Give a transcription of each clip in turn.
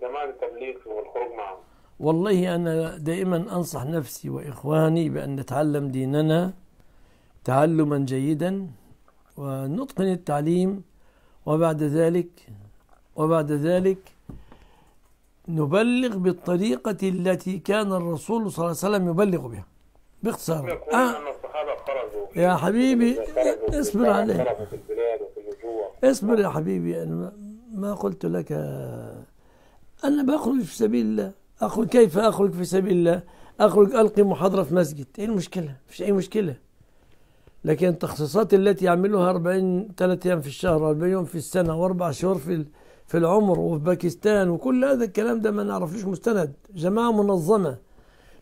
زمان التبليغ والخروج معهم والله أنا دائما أنصح نفسي وإخواني بأن نتعلم ديننا تعلما جيدا ونتقن التعليم وبعد ذلك وبعد ذلك نبلغ بالطريقة التي كان الرسول صلى الله عليه وسلم يبلغ بها باختصار آه. يا حبيبي اصبر عليه اصبر يا حبيبي أنا ما قلت لك أنا بخرج في سبيل الله أخرج كيف أخرج في سبيل الله أخرج ألقي محاضرة في مسجد إيه المشكلة فيش أي مشكلة لكن التخصيصات التي يعملها 40 ثلاثة أيام في الشهر 40 يوم في السنة وأربع شهور في في العمر وفي باكستان وكل هذا الكلام ده ما نعرفلوش مستند جماعة منظمة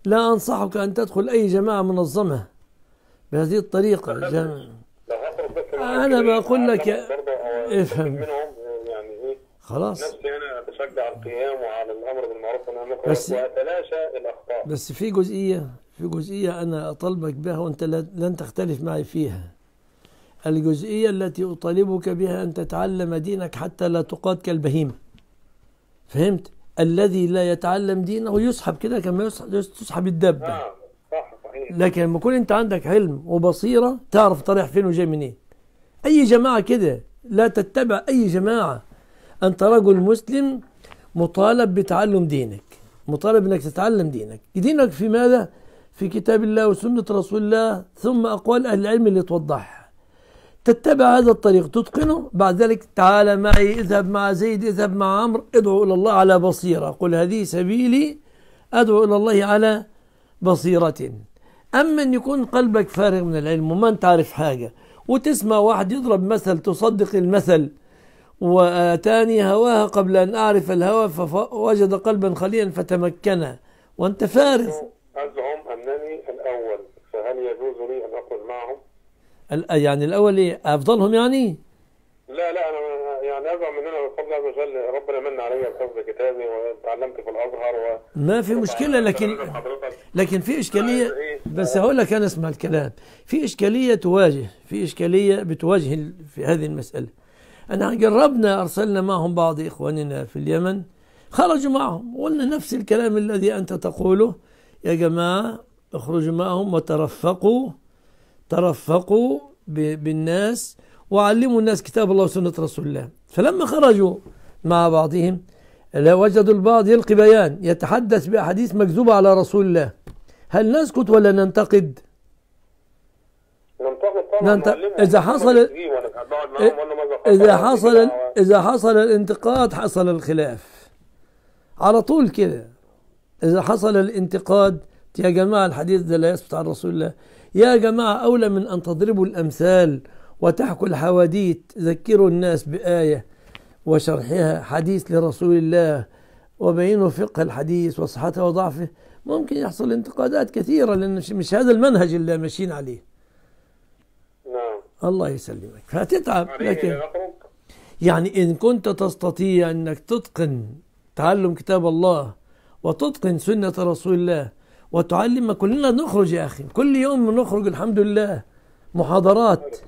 لا أنصحك أن تدخل أي جماعة منظمة بهذه الطريقة جماعة. أنا بقول لك افهم منهم يعني إيه؟ خلاص نفسي أنا على القيام وعلى الامر بالمعروف والنهي عن المنكر وتلاشى الاخطاء بس في جزئيه في جزئيه انا اطالبك بها وانت لن تختلف معي فيها الجزئيه التي اطالبك بها ان تتعلم دينك حتى لا تقاد كالبهيمه فهمت الذي لا يتعلم دينه يسحب كده كما تسحب الدبه آه. نعم، صح صحيح لكن لما يكون انت عندك علم وبصيره تعرف طريق فين وجاي منين اي جماعه كده لا تتبع اي جماعه أنت رجل مسلم مطالب بتعلم دينك مطالب انك تتعلم دينك دينك في ماذا في كتاب الله وسنة رسول الله ثم أقوال أهل العلم اللي توضحها تتبع هذا الطريق تتقنه بعد ذلك تعال معي اذهب مع زيد اذهب مع عمرو ادعو إلى الله على بصيرة قل هذه سبيلي أدعو إلى الله على بصيرة أما أن يكون قلبك فارغ من العلم وما أنت عارف حاجة وتسمع واحد يضرب مثل تصدق المثل وآتاني هواها قبل أن أعرف الهوى فوجد قلبا خليا فتمكنا وأنت فارغ أزعم أنني الأول فهل يجوز لي أن أقول معهم؟ يعني الأول إيه؟ أفضلهم يعني؟ لا لا أنا يعني أزعم أن أنا بفضل عز وجل ربنا من علي بحفظ كتابي وتعلمت في الأزهر و... ما في مشكلة لكن لكن في إشكالية إيه؟ بس هقول لك أنا اسمع الكلام في إشكالية تواجه في إشكالية بتواجه في هذه المسألة أنا جربنا أرسلنا معهم بعض إخواننا في اليمن خرجوا معهم وقلنا نفس الكلام الذي أنت تقوله يا جماعة اخرجوا معهم وترفقوا ترفقوا بالناس وعلموا الناس كتاب الله وسنة رسول الله فلما خرجوا مع بعضهم وجدوا البعض يلقي بيان يتحدث بأحاديث مكذوبة على رسول الله هل نسكت ولا ننتقد ده انت اذا حصل إيه، إيه، اذا حصل اذا حصل الانتقاد حصل الخلاف على طول كده اذا حصل الانتقاد يا جماعه الحديث ده لا يثبت عن رسول الله يا جماعه اولى من ان تضربوا الامثال وتحكوا الحواديت ذكروا الناس بايه وشرحها حديث لرسول الله وبينوا فقه الحديث وصحته وضعفه ممكن يحصل انتقادات كثيره لان مش هذا المنهج اللي ماشيين عليه الله يسلمك فتتعب لكن يعني إن كنت تستطيع أنك تتقن تعلم كتاب الله وتتقن سنة رسول الله وتعلم كلنا نخرج يا أخي كل يوم نخرج الحمد لله محاضرات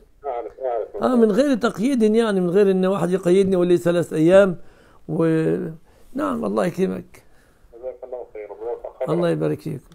آه من غير تقييد يعني من غير ان واحد يقيدني ولي ثلاث ايام و نعم الله يكرمك جزاك الله خير الله يبارك فيكم